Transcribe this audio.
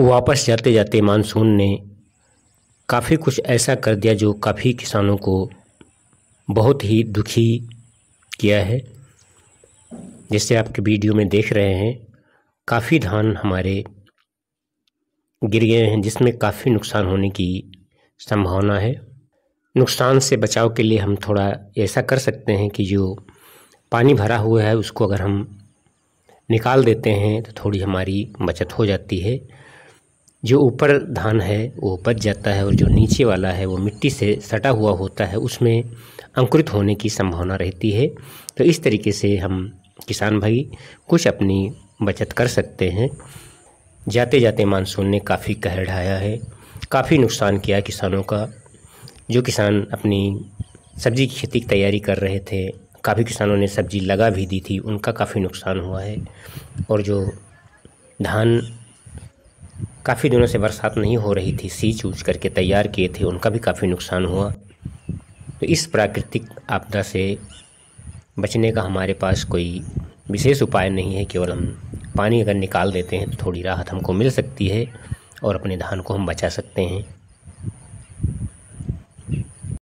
वापस जाते जाते मानसून ने काफ़ी कुछ ऐसा कर दिया जो काफ़ी किसानों को बहुत ही दुखी किया है जिससे आपके वीडियो में देख रहे हैं काफ़ी धान हमारे गिर गए हैं जिसमें काफ़ी नुकसान होने की संभावना है नुकसान से बचाव के लिए हम थोड़ा ऐसा कर सकते हैं कि जो पानी भरा हुआ है उसको अगर हम निकाल देते हैं तो थोड़ी हमारी बचत हो जाती है जो ऊपर धान है वो बच जाता है और जो नीचे वाला है वो मिट्टी से सटा हुआ होता है उसमें अंकुरित होने की संभावना रहती है तो इस तरीके से हम किसान भाई कुछ अपनी बचत कर सकते हैं जाते जाते मानसून ने काफ़ी कहर ढाया है काफ़ी नुकसान किया किसानों का जो किसान अपनी सब्जी की खेती की तैयारी कर रहे थे काफ़ी किसानों ने सब्जी लगा भी दी थी उनका काफ़ी नुकसान हुआ है और जो धान काफ़ी दिनों से बरसात नहीं हो रही थी सींच ऊँच करके तैयार किए थे उनका भी काफ़ी नुकसान हुआ तो इस प्राकृतिक आपदा से बचने का हमारे पास कोई विशेष उपाय नहीं है केवल हम पानी अगर निकाल देते हैं तो थोड़ी राहत हमको मिल सकती है और अपने धान को हम बचा सकते हैं